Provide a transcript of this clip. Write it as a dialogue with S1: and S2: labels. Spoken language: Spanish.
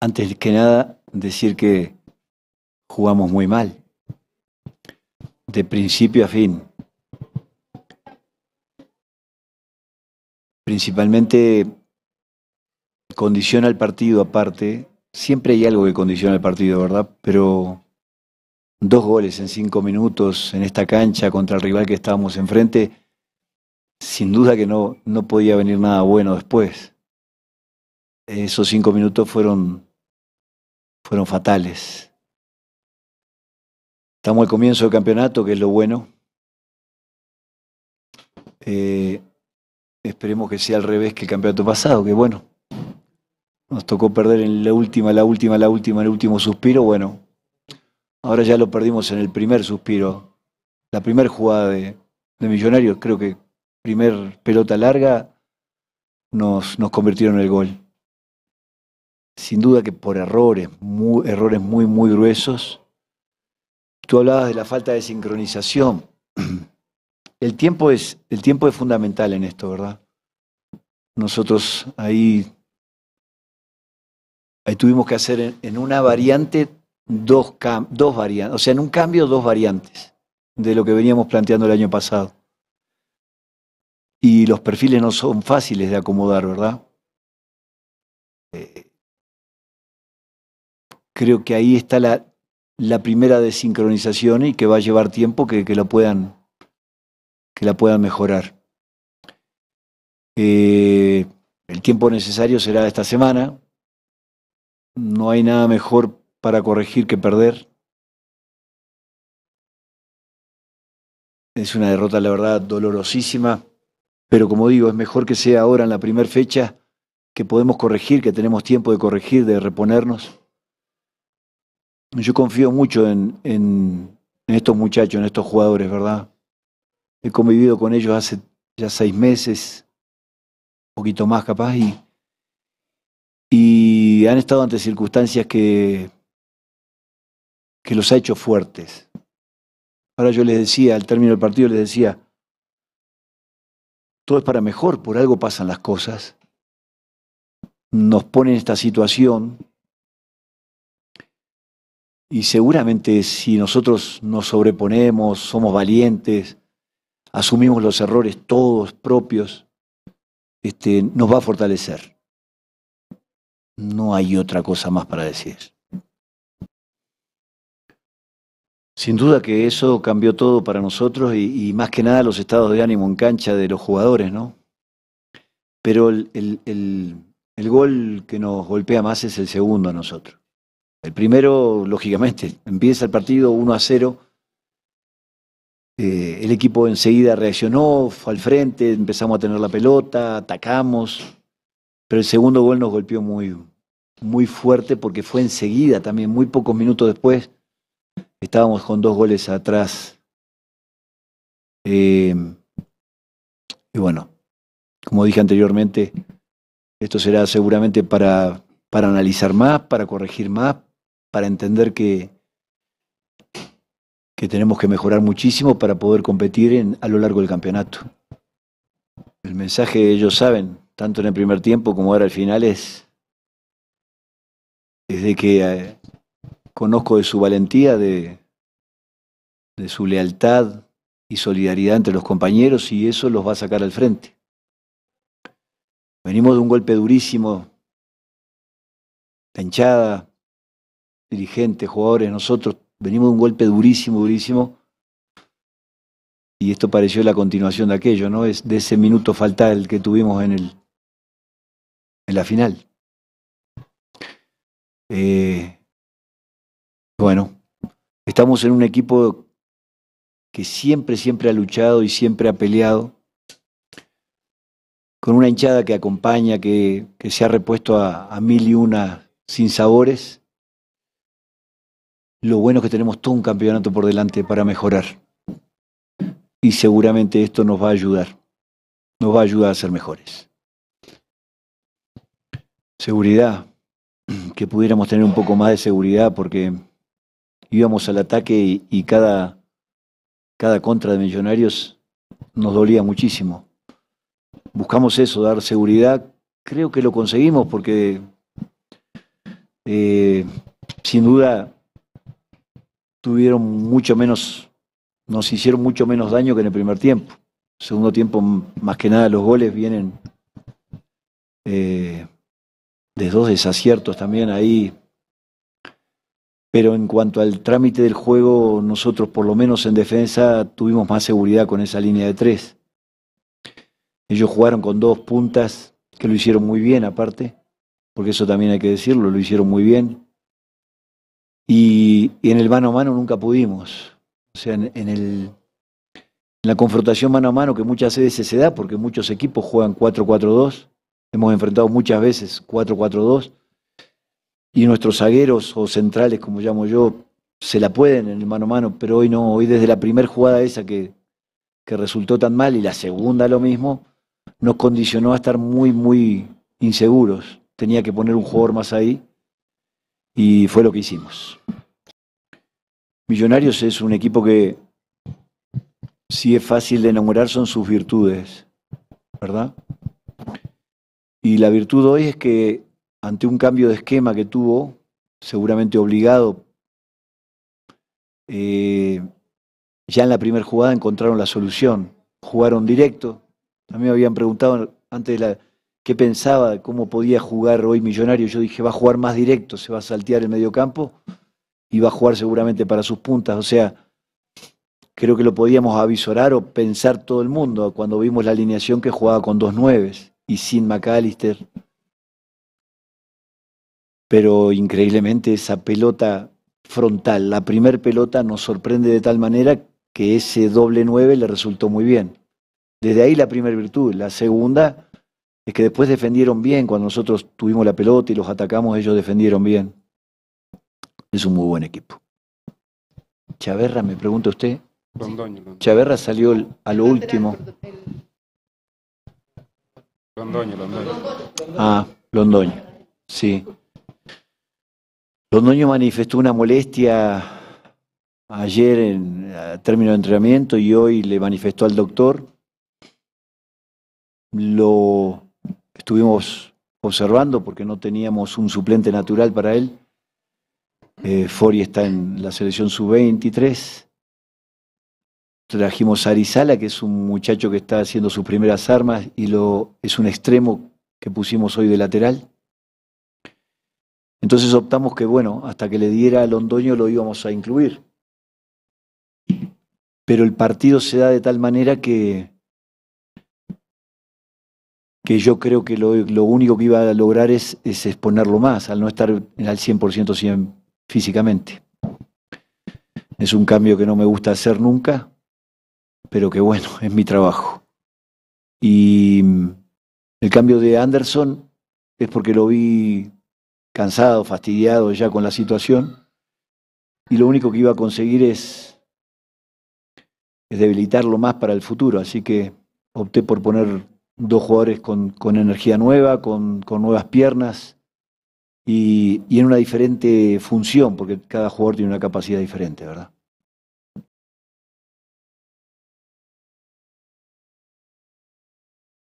S1: Antes que nada, decir que jugamos muy mal, de principio a fin. Principalmente condiciona el partido aparte, siempre hay algo que condiciona el partido, ¿verdad? Pero dos goles en cinco minutos en esta cancha contra el rival que estábamos enfrente, sin duda que no, no podía venir nada bueno después. Esos cinco minutos fueron fueron fatales. Estamos al comienzo del campeonato, que es lo bueno. Eh, esperemos que sea al revés que el campeonato pasado, que bueno, nos tocó perder en la última, la última, la última, el último suspiro. Bueno, ahora ya lo perdimos en el primer suspiro, la primera jugada de, Millonarios, creo que primer pelota larga, nos, nos convirtieron en el gol sin duda que por errores, errores muy, muy gruesos. Tú hablabas de la falta de sincronización. El tiempo es, el tiempo es fundamental en esto, ¿verdad? Nosotros ahí, ahí tuvimos que hacer en, una variante dos, dos variantes, o sea, en un cambio dos variantes de lo que veníamos planteando el año pasado. Y los perfiles no son fáciles de acomodar, ¿verdad? Eh, creo que ahí está la, primera desincronización y que va a llevar tiempo que, la, puedan, que la puedan mejorar. Eh, el tiempo necesario será esta semana. No hay nada mejor para corregir que perder. Es una derrota, la verdad, dolorosísima, pero como digo, es mejor que sea ahora en la primera fecha que podemos corregir, que tenemos tiempo de corregir, de reponernos. Yo confío mucho en, estos muchachos, en estos jugadores, ¿verdad? He convivido con ellos hace ya seis meses, un poquito más capaz, y, y han estado ante circunstancias que, que los ha hecho fuertes. Ahora yo les decía, al término del partido les decía, todo es para mejor, por algo pasan las cosas. Nos ponen en esta situación y seguramente si nosotros nos sobreponemos, somos valientes, asumimos los errores todos propios, este, nos va a fortalecer. No hay otra cosa más para decir. Sin duda que eso cambió todo para nosotros y, más que nada los estados de ánimo en cancha de los jugadores, ¿no? Pero el gol que nos golpea más es el segundo a nosotros. El primero, lógicamente, empieza el partido 1 a 0. Eh, el equipo enseguida reaccionó, fue al frente, empezamos a tener la pelota, atacamos. Pero el segundo gol nos golpeó muy, muy fuerte porque fue enseguida también, muy pocos minutos después. Estábamos con dos goles atrás. Eh, y bueno, como dije anteriormente, esto será seguramente para, para analizar más, para corregir más, para entender que, que tenemos que mejorar muchísimo para poder competir a lo largo del campeonato. El mensaje ellos saben, tanto en el primer tiempo como ahora al final, es desde que eh, conozco de su valentía, de, de su lealtad y solidaridad entre los compañeros y eso los va a sacar al frente. Venimos de un golpe durísimo, la hinchada, dirigentes, jugadores, nosotros venimos de un golpe durísimo, durísimo. Y esto pareció la continuación de aquello, ¿no? Es de ese minuto fatal que tuvimos en el en la final. Eh, bueno, estamos en un equipo que siempre, siempre ha luchado y siempre ha peleado, con una hinchada que acompaña, que, que se ha repuesto a mil y una sin sabores lo bueno es que tenemos todo un campeonato por delante para mejorar. Y seguramente esto nos va a ayudar. Nos va a ayudar a ser mejores. Seguridad. Que pudiéramos tener un poco más de seguridad porque íbamos al ataque y, cada, cada contra de Millonarios nos dolía muchísimo. Buscamos eso, dar seguridad. Creo que lo conseguimos porque eh, sin duda tuvieron mucho menos, nos hicieron mucho menos daño que en el primer tiempo. Segundo tiempo, más que nada, los goles vienen eh, de dos desaciertos también ahí. Pero en cuanto al trámite del juego, nosotros por lo menos en defensa tuvimos más seguridad con esa línea de tres. Ellos jugaron con dos puntas que lo hicieron muy bien aparte, porque eso también hay que decirlo, lo hicieron muy bien. Y, en el mano a mano nunca pudimos. O sea, en, el, en la confrontación mano a mano que muchas veces se da, porque muchos equipos juegan 4-4-2, hemos enfrentado muchas veces 4-4-2, y nuestros zagueros o centrales, como llamo yo, se la pueden en el mano a mano, pero hoy no, hoy desde la primera jugada esa que, que resultó tan mal y la segunda lo mismo, nos condicionó a estar muy, muy inseguros. Tenía que poner un jugador más ahí y fue lo que hicimos. Millonarios es un equipo que, si es fácil de enamorar, son sus virtudes, ¿verdad? Y la virtud hoy es que ante un cambio de esquema que tuvo, seguramente obligado, eh, ya en la primera jugada encontraron la solución, jugaron directo. también me habían preguntado antes de la, qué pensaba, cómo podía jugar hoy Millonario. Yo dije, va a jugar más directo, se va a saltear el campo y va a jugar seguramente para sus puntas. O sea, creo que lo podíamos avisorar o pensar todo el mundo cuando vimos la alineación que jugaba con dos nueves y sin McAllister. Pero increíblemente esa pelota frontal, la primer pelota nos sorprende de tal manera que ese doble nueve le resultó muy bien. Desde ahí la primera virtud. La segunda es que después defendieron bien, cuando nosotros tuvimos la pelota y los atacamos, ellos defendieron bien. Es un muy buen equipo. Chaverra, me pregunta usted. Chaverra salió a lo último. Londoño, Londoño. Ah, Londoño, sí. Londoño manifestó una molestia ayer en término de entrenamiento y hoy le manifestó al doctor. Lo estuvimos observando porque no teníamos un suplente natural para él. Eh, Fori está en la selección sub-23. Trajimos a Arizala, que es un muchacho que está haciendo sus primeras armas y lo, es un extremo que pusimos hoy de lateral. Entonces optamos que, bueno, hasta que le diera a Londoño lo íbamos a incluir. Pero el partido se da de tal manera que que yo creo que lo, único que iba a lograr es, exponerlo más, al no estar al 100% físicamente. Es un cambio que no me gusta hacer nunca, pero que bueno, es mi trabajo. Y mm, el cambio de Anderson es porque lo vi cansado, fastidiado ya con la situación, y lo único que iba a conseguir es, es debilitarlo más para el futuro, así que opté por poner dos jugadores con, con energía nueva, con, nuevas piernas y, y, en una diferente función, porque cada jugador tiene una capacidad diferente, ¿verdad?